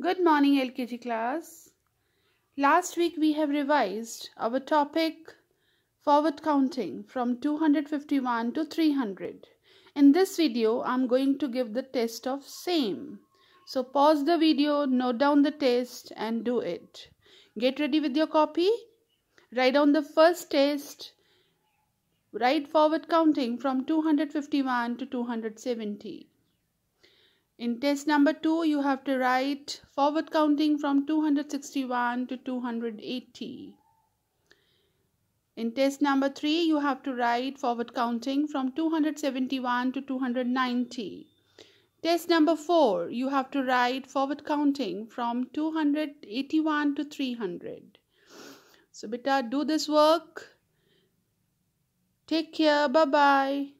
Good morning LKG class. Last week we have revised our topic forward counting from 251 to 300. In this video I'm going to give the test of same. So pause the video, note down the test and do it. Get ready with your copy. Write down the first test. Write forward counting from 251 to 270. In test number 2, you have to write forward counting from 261 to 280. In test number 3, you have to write forward counting from 271 to 290. Test number 4, you have to write forward counting from 281 to 300. So, beta, do this work. Take care. Bye-bye.